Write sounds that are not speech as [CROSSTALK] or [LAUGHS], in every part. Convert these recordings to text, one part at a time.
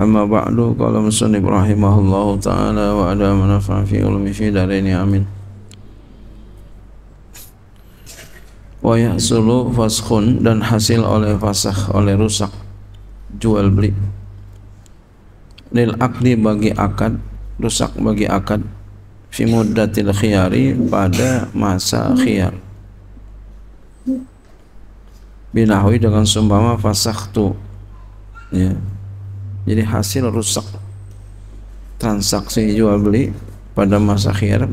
أما بعد قال المصنف رحمه الله تعالى وعلى من fi في علم في amin. آمين Wayasulu faskhun dan hasil oleh fasakh oleh rusak jual beli lil akdi bagi akad rusak bagi akad fi muddatil khiyari pada masa khiyar binahui dengan sumbama fasakh tu ya jadi hasil rusak transaksi jual beli pada masa akhir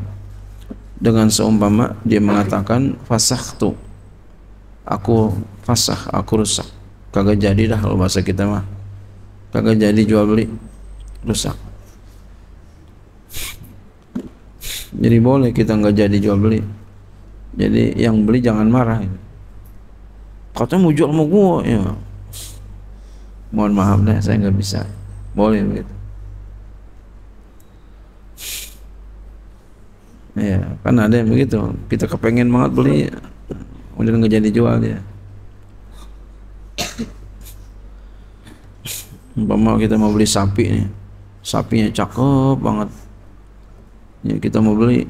dengan seumpama dia mengatakan fasah tuh aku fasah aku rusak kagak jadi dah kalau bahasa kita mah kagak jadi jual beli rusak jadi boleh kita nggak jadi jual beli jadi yang beli jangan marah katanya mau jual sama gua ya mohon maaf deh saya nggak bisa boleh begitu ya kan ada yang begitu kita kepengen banget beli udah nggak jadi jual dia umpama kita mau beli sapi nih sapinya cakep banget ya kita mau beli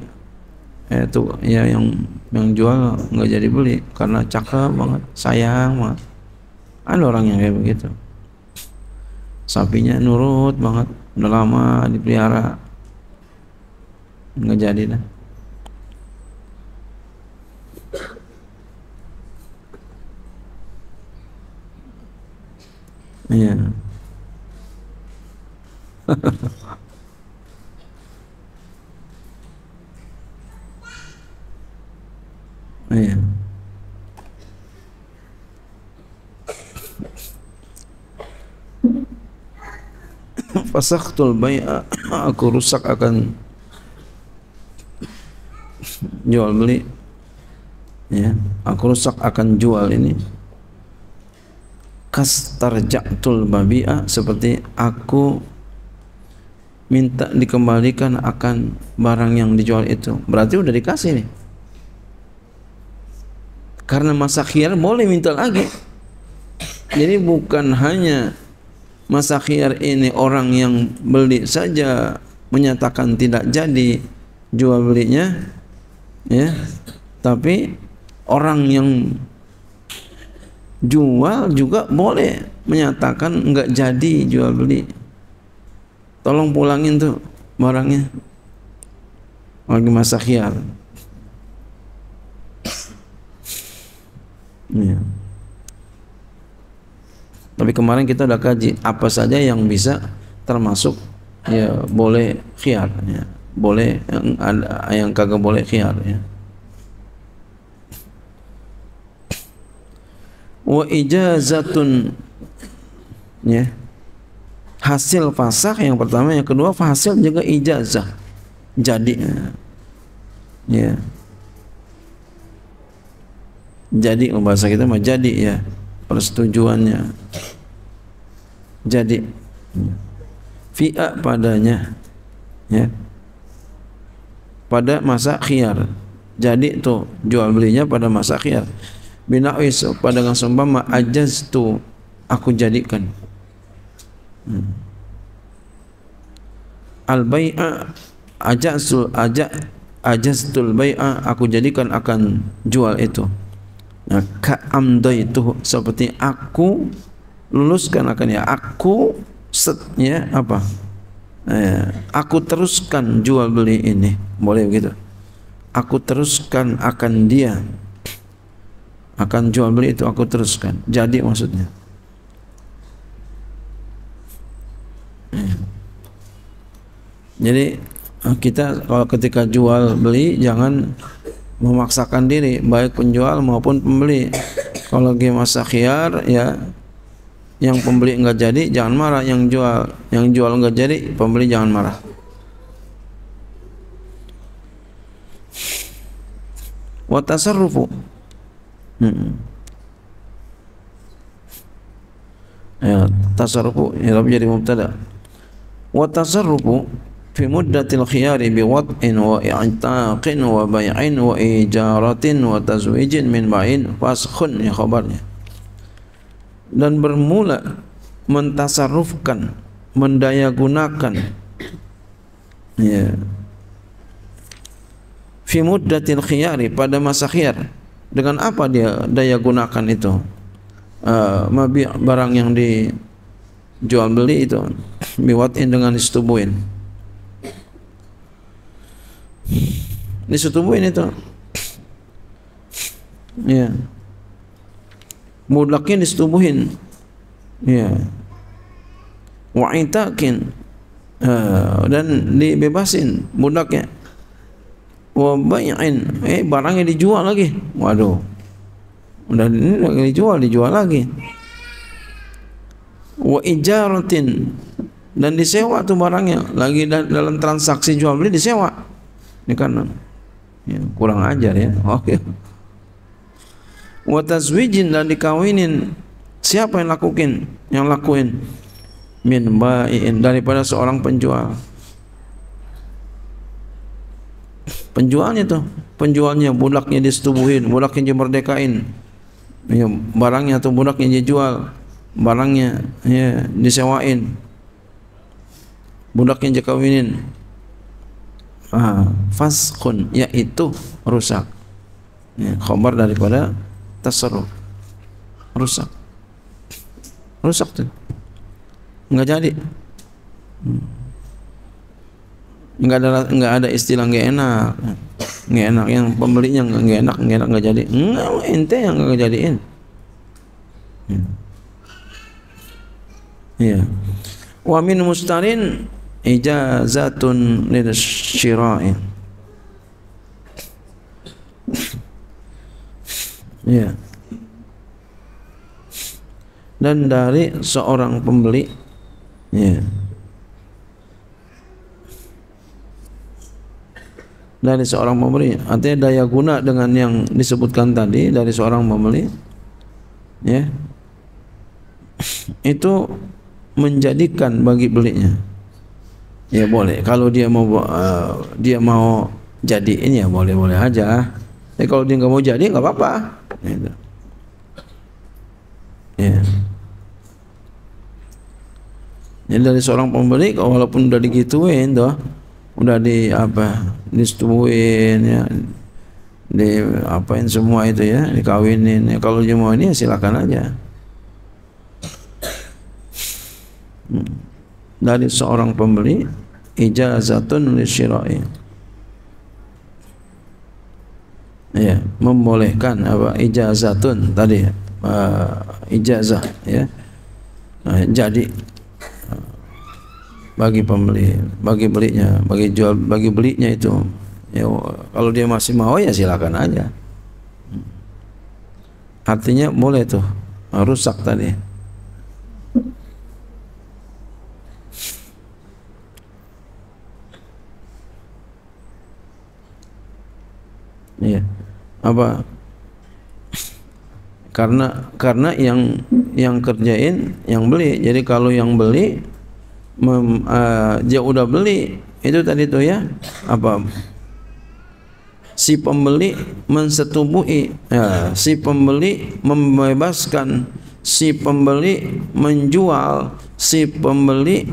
eh tuh ya yang yang jual nggak jadi beli karena cakep banget sayang banget ada orang yang kayak begitu sapinya nurut banget udah lama dipelihara nggak jadi dah iya [LAUGHS] iya [LAUGHS] fasaktul bai'a aku rusak akan jual beli ya aku rusak akan jual ini kastarja'tul babi'a seperti aku minta dikembalikan akan barang yang dijual itu berarti udah dikasih nih karena masa khiyar boleh minta lagi jadi bukan hanya masa khiyar ini orang yang beli saja menyatakan tidak jadi jual belinya ya tapi orang yang jual juga boleh menyatakan enggak jadi jual beli tolong pulangin tuh barangnya lagi masa khiyar ya. Tapi kemarin kita udah kaji apa saja yang bisa termasuk ya boleh khiar ya. Boleh yang ada yang kagak boleh khiar ya. Wa ijazatun ya. Hasil fasakh yang pertama, yang kedua hasil juga ijazah. Jadi ya. ya. Jadi bahasa kita mah jadi ya. persetujuannya jadi fi'a padanya ya pada masa khiyar jadi itu jual belinya pada masa khiyar binawis pada dengan sumpah tu aku jadikan hmm. al-bay'a ajaztul ajaztul bay'a aku jadikan akan jual itu Nah, Ka'amdo itu seperti aku luluskan akan ya aku setnya apa ya, aku teruskan jual beli ini boleh begitu aku teruskan akan dia akan jual beli itu aku teruskan jadi maksudnya eh. jadi eh, kita kalau ketika jual beli jangan memaksakan diri baik penjual maupun pembeli kalau game masa khiyar ya yang pembeli enggak jadi jangan marah yang jual yang jual enggak jadi pembeli jangan marah wa hmm. ya tasarrufu ya jadi mubtada wa fi muddatil khiyari bi wad'in wa i'taqin wa bay'in wa ijaratin wa tazwijin min ba'in faskhun ya khabarnya dan bermula mentasarrufkan mendaya gunakan ya fi muddatil khiyari pada masa khiyar dengan apa dia daya gunakan itu uh, mabi barang yang dijual beli itu biwatin dengan istubuin. Ini itu. Ya. Mudlaknya disetubuhin, Ya. Wa itakin. Uh, dan dibebasin mudlaknya. Wa bai'in. Eh barangnya dijual lagi. Waduh. Udah ini lagi dijual, dijual lagi. Wa ijaratin dan disewa tuh barangnya lagi dalam transaksi jual beli disewa ini kan ya, kurang ajar ya oke okay. wa dan dikawinin siapa yang lakuin yang lakuin min ba'in daripada seorang penjual penjualnya tuh penjualnya budaknya disetubuhin budaknya dimerdekain ya, barangnya atau budaknya dijual barangnya ya disewain budaknya dikawinin uh, faskun yaitu rusak ya, khobar daripada tasarruf rusak rusak tuh nggak jadi hmm. nggak ada nggak ada istilah nggak enak hmm. nggak enak yang pembelinya nggak nggak enak nggak enak nggak jadi nggak ente yang nggak jadiin hmm. iya Wamin mustarin ijazatun lil syira'in ya dan dari seorang pembeli ya dari seorang pembeli artinya daya guna dengan yang disebutkan tadi dari seorang pembeli ya itu menjadikan bagi belinya ya boleh kalau dia mau uh, dia mau jadiin ya boleh boleh aja ya kalau dia nggak mau jadi nggak apa-apa gitu. ya jadi ya. Ya, dari seorang pemberi walaupun udah digituin doh, udah di apa disetubuhin ya di apain semua itu ya dikawinin ya, kalau dia mau ini ya silakan aja hmm dari seorang pembeli ijazatun lisyirai ya membolehkan apa ijazatun tadi uh, ijazah ya nah, jadi bagi pembeli, bagi belinya, bagi jual, bagi belinya itu. Ya, kalau dia masih mau ya silakan aja. Artinya boleh tuh rusak tadi. ya apa karena karena yang yang kerjain yang beli jadi kalau yang beli mem, uh, dia udah beli itu tadi tuh ya apa si pembeli mensetubuhi ya, si pembeli membebaskan si pembeli menjual si pembeli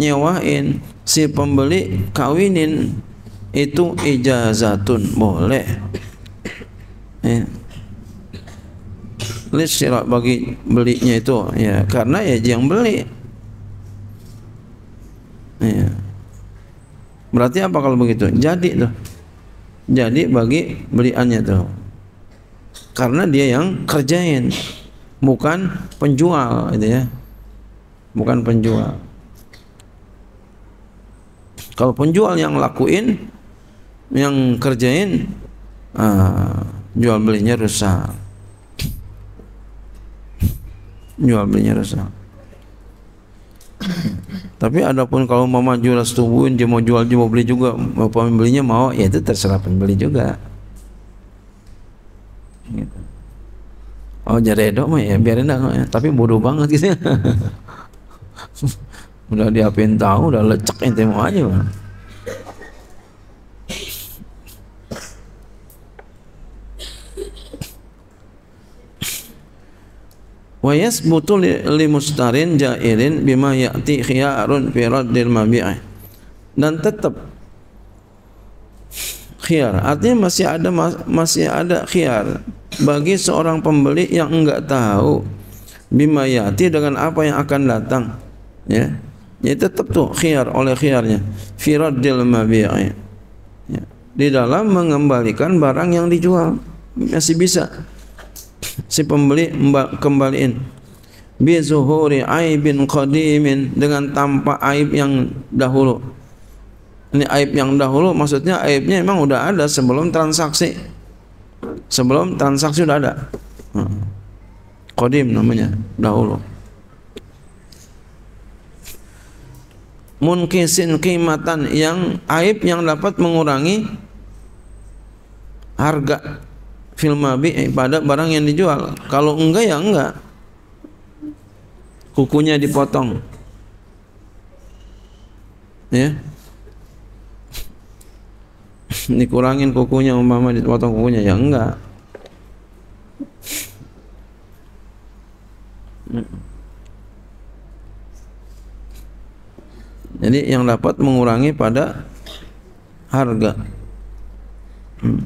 nyewain si pembeli kawinin itu ijazatun boleh ya. Lissirak bagi belinya itu ya karena ya yang beli ya. berarti apa kalau begitu jadi tuh jadi bagi beliannya tuh karena dia yang kerjain bukan penjual itu ya bukan penjual kalau penjual yang lakuin yang kerjain uh, jual belinya rusak jual belinya rusak tapi ada pun kalau mama jual setubuhin dia mau jual dia mau beli juga bapak membelinya mau ya itu terserah pembeli juga gitu. oh jadi edok mah ya biarin dah ya. tapi bodoh banget gitu [LAUGHS] udah diapain tahu udah lecek ente mau aja bang. wa yasbutu li mustarin jairin bima ya'ti khiyarun fi raddil mabi'i dan tetap khiyar artinya masih ada masih ada khiyar bagi seorang pembeli yang enggak tahu bima ya'ti dengan apa yang akan datang ya ya tetap tuh khiyar oleh khiyarnya fi raddil mabi'i ya. di dalam mengembalikan barang yang dijual masih bisa si pembeli kembaliin bi zuhuri aibin qadimin dengan tanpa aib yang dahulu ini aib yang dahulu maksudnya aibnya memang udah ada sebelum transaksi sebelum transaksi udah ada hmm. qadim namanya dahulu munkisin kimatan yang aib yang dapat mengurangi harga fil mabi pada eh, barang yang dijual. Kalau enggak ya enggak. Kukunya dipotong. Ya. [LAUGHS] Dikurangin kukunya umpama dipotong kukunya ya enggak. Hmm. Jadi yang dapat mengurangi pada harga. Hmm.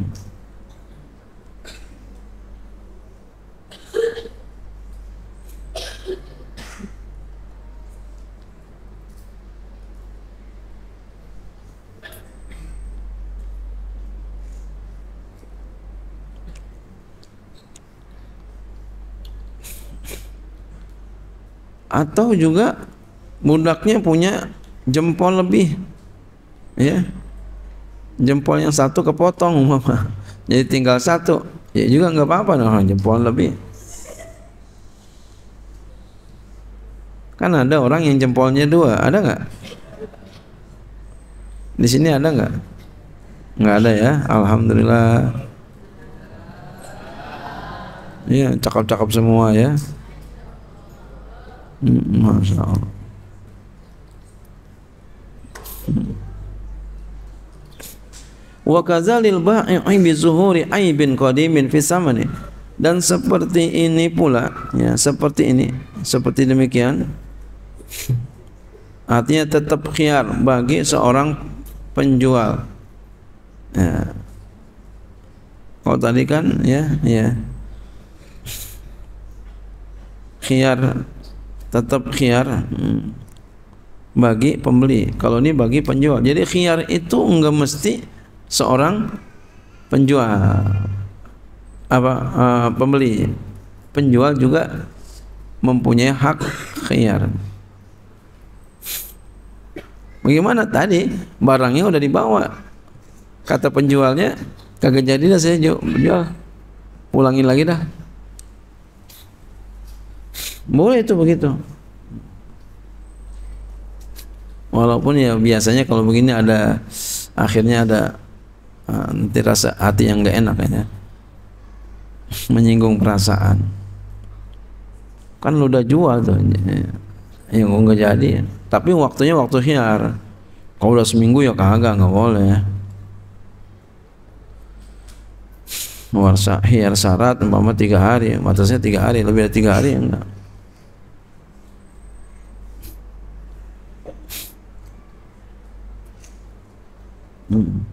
atau juga budaknya punya jempol lebih ya jempol yang satu kepotong mama jadi tinggal satu ya juga nggak apa-apa dong jempol lebih kan ada orang yang jempolnya dua ada nggak di sini ada nggak nggak ada ya alhamdulillah ya cakep-cakep semua ya Masya Allah. Wa kazalil ba'i'i bi zuhuri aibin qadimin fi samani. Dan seperti ini pula, ya, seperti ini, seperti demikian. Artinya tetap khiar bagi seorang penjual. Ya. Kalau tadi kan ya, ya. Khiar tetap khiar hmm, bagi pembeli. Kalau ini bagi penjual. Jadi khiar itu enggak mesti seorang penjual apa uh, pembeli. Penjual juga mempunyai hak khiar. Bagaimana tadi barangnya udah dibawa? Kata penjualnya kagak jadi dah saya jual. Pulangin lagi dah. Boleh itu begitu. Walaupun ya biasanya kalau begini ada akhirnya ada eh, nanti rasa hati yang nggak enak ya. [LAUGHS] Menyinggung perasaan. Kan lu udah jual tuh. Yang nggak jadi. Tapi waktunya waktu hiar. Kalau udah seminggu ya kagak nggak boleh. Warsa hiar syarat umpama tiga hari, batasnya tiga hari, lebih dari tiga hari enggak. Hmm.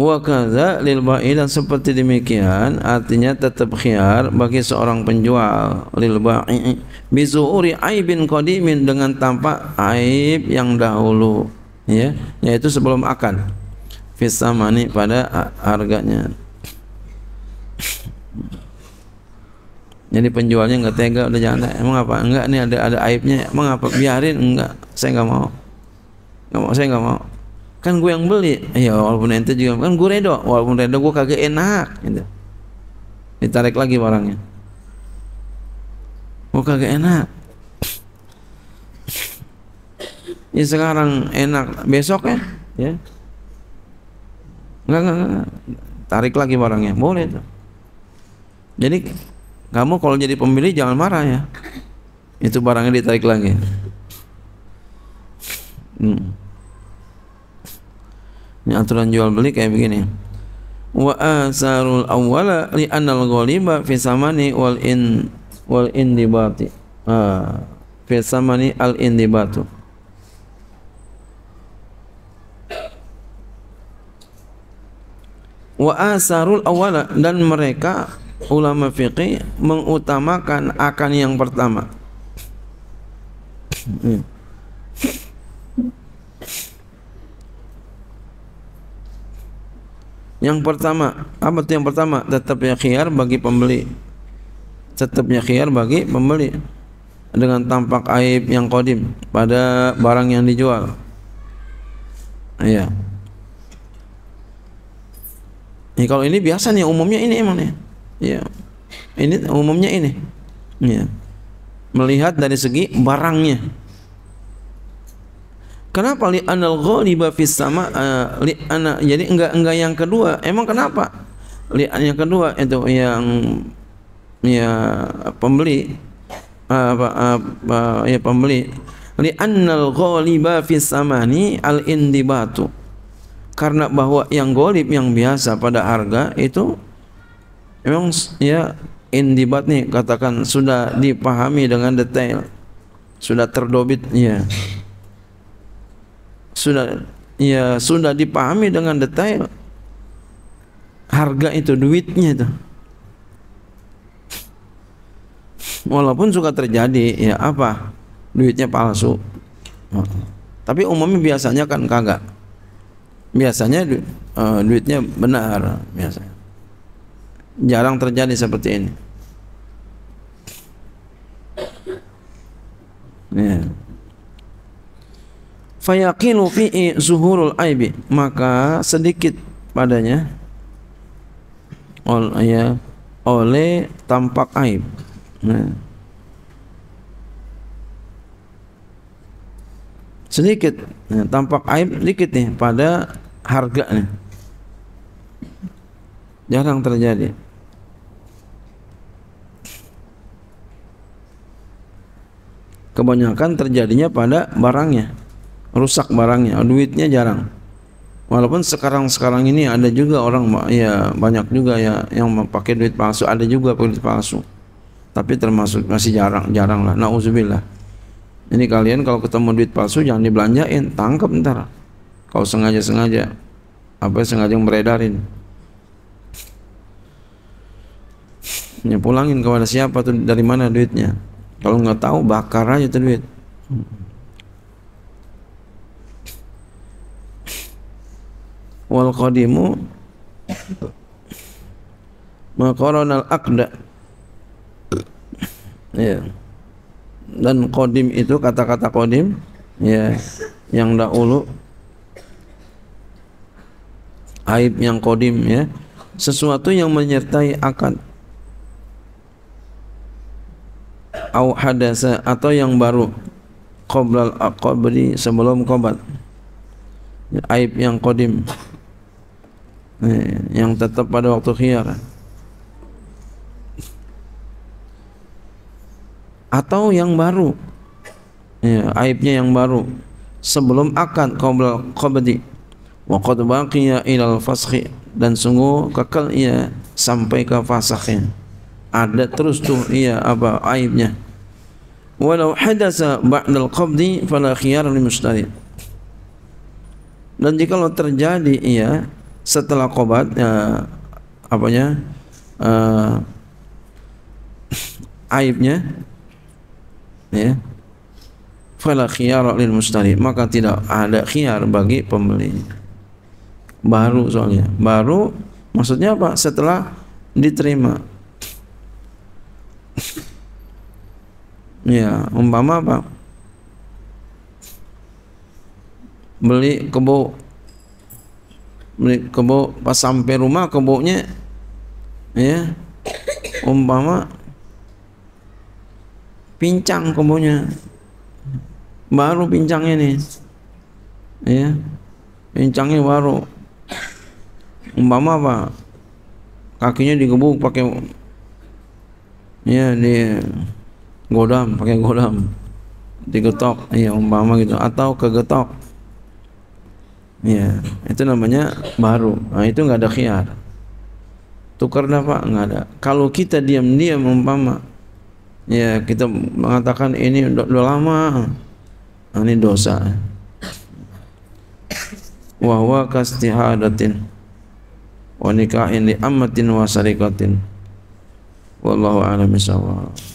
Wakaza lil ba'i dan seperti demikian artinya tetap khiar bagi seorang penjual lil ba'i bizuuri aibin qadimin dengan tampak aib yang dahulu ya yaitu sebelum akan fisamani pada harganya jadi penjualnya enggak tega udah jangan emang apa enggak nih ada ada aibnya emang apa biarin enggak saya enggak mau nggak mau saya nggak mau kan gue yang beli ya walaupun ente juga kan gue redo walaupun redo gue kagak enak gitu ditarik lagi barangnya gue kagak enak ini sekarang enak besok ya ya enggak, enggak, enggak. tarik lagi barangnya boleh tuh jadi kamu kalau jadi pembeli jangan marah ya itu barangnya ditarik lagi hmm. Ini aturan jual beli kayak begini. Wa asarul awwala li anal ghaliba fi samani wal in wal indibati. Ah, fi samani al indibatu. Wa asarul awwala dan mereka ulama fiqih mengutamakan akan yang pertama. Hmm. Yang pertama, apa tuh yang pertama? Tetapnya khiyar bagi pembeli. Tetapnya khiyar bagi pembeli dengan tampak aib yang kodim pada barang yang dijual. Iya. ini kalau ini biasa nih umumnya ini emang nih. Iya. Ini umumnya ini. Iya. Melihat dari segi barangnya. Kenapa li anal ghaliba fis sama eh, li ana jadi enggak enggak yang kedua. Emang kenapa? Li yang kedua itu yang ya pembeli eh, apa apa eh, ya pembeli li anal ghaliba fis samani al indibatu. Karena bahwa yang golib yang biasa pada harga itu emang ya indibat nih katakan sudah dipahami dengan detail sudah terdobit ya sudah ya sudah dipahami dengan detail harga itu duitnya itu walaupun suka terjadi ya apa duitnya palsu oh. tapi umumnya biasanya kan kagak biasanya du, uh, duitnya benar biasanya jarang terjadi seperti ini yeah fayaqilu fi'i zuhurul aibi maka sedikit padanya ol ya oleh tampak aib nah. sedikit nah, tampak aib sedikit nih pada harga nih jarang terjadi kebanyakan terjadinya pada barangnya rusak barangnya, duitnya jarang. Walaupun sekarang-sekarang ini ada juga orang ya banyak juga ya yang memakai duit palsu, ada juga pakai duit palsu. Tapi termasuk masih jarang, jarang lah. Nauzubillah. Ini kalian kalau ketemu duit palsu jangan dibelanjain, tangkap ntar. Kau sengaja-sengaja apa sengaja meredarin. Ya pulangin kepada siapa tuh dari mana duitnya. Kalau nggak tahu bakar aja tuh duit. wal qadimu maqaron al aqda ya dan qadim itu kata-kata qadim ya yang dahulu aib yang qadim ya sesuatu yang menyertai akad au hadasa atau yang baru qoblal aqabri sebelum qobat ya, aib yang qadim Eh, yang tetap pada waktu khiyar atau yang baru ya, aibnya yang baru sebelum akad qabla qabdi wa qad baqiya ila al dan sungguh kekal ia sampai ke fasakhnya ada terus tu ia apa aibnya walau hadasa ba'da al qabdi fala khiyar li mustari dan jika terjadi ia setelah kobat ya, apanya uh, [LAUGHS] aibnya ya fala khiyar lil mustari maka tidak ada khiyar bagi pembeli baru soalnya baru maksudnya apa setelah diterima [LAUGHS] ya umpama apa beli kebo kebo pas sampai rumah nya ya umpama pincang nya baru pincangnya nih ya pincangnya baru umpama apa kakinya digebuk pakai ya di godam pakai godam digetok ya umpama gitu atau kegetok ya itu namanya baru nah, itu nggak ada khiar tukar apa Enggak nggak ada kalau kita diam-diam umpama ya kita mengatakan ini udah, lama nah, ini dosa wahwa kastihadatin wa nikahin li ammatin wa sarikatin wallahu a'lam bishawab